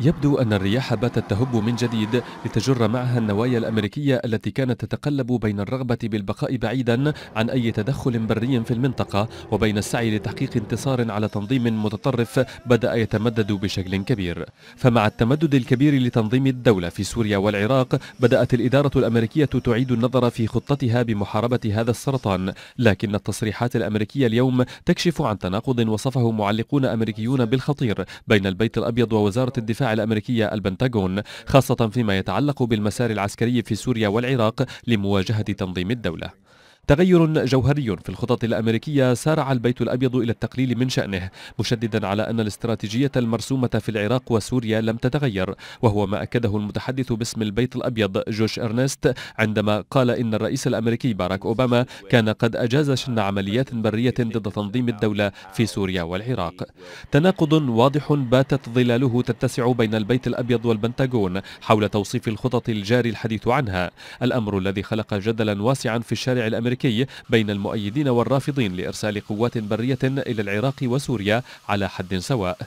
يبدو أن الرياح باتت تهب من جديد لتجر معها النوايا الأمريكية التي كانت تتقلب بين الرغبة بالبقاء بعيدا عن أي تدخل بري في المنطقة وبين السعي لتحقيق انتصار على تنظيم متطرف بدأ يتمدد بشكل كبير فمع التمدد الكبير لتنظيم الدولة في سوريا والعراق بدأت الإدارة الأمريكية تعيد النظر في خطتها بمحاربة هذا السرطان لكن التصريحات الأمريكية اليوم تكشف عن تناقض وصفه معلقون أمريكيون بالخطير بين البيت الأبيض ووزارة الدفاع الأمريكية البنتاغون خاصة فيما يتعلق بالمسار العسكري في سوريا والعراق لمواجهة تنظيم الدولة تغير جوهري في الخطط الأمريكية سارع البيت الأبيض إلى التقليل من شأنه مشددا على أن الاستراتيجية المرسومة في العراق وسوريا لم تتغير وهو ما أكده المتحدث باسم البيت الأبيض جوش إرنست عندما قال إن الرئيس الأمريكي باراك أوباما كان قد أجاز شن عمليات برية ضد تنظيم الدولة في سوريا والعراق تناقض واضح باتت ظلاله تتسع بين البيت الأبيض والبنتاغون حول توصيف الخطط الجاري الحديث عنها الأمر الذي خلق جدلا واسعا في الشارع الأمريكي الأمريكي بين المؤيدين والرافضين لإرسال قوات برية إلى العراق وسوريا على حد سواء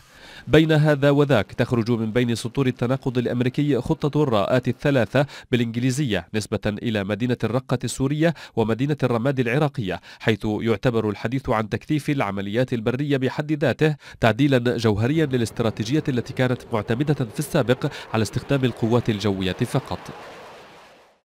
بين هذا وذاك تخرج من بين سطور التناقض الأمريكي خطة الراءات الثلاثة بالإنجليزية نسبة إلى مدينة الرقة السورية ومدينة الرماد العراقية حيث يعتبر الحديث عن تكثيف العمليات البرية بحد ذاته تعديلا جوهريا للاستراتيجية التي كانت معتمدة في السابق على استخدام القوات الجوية فقط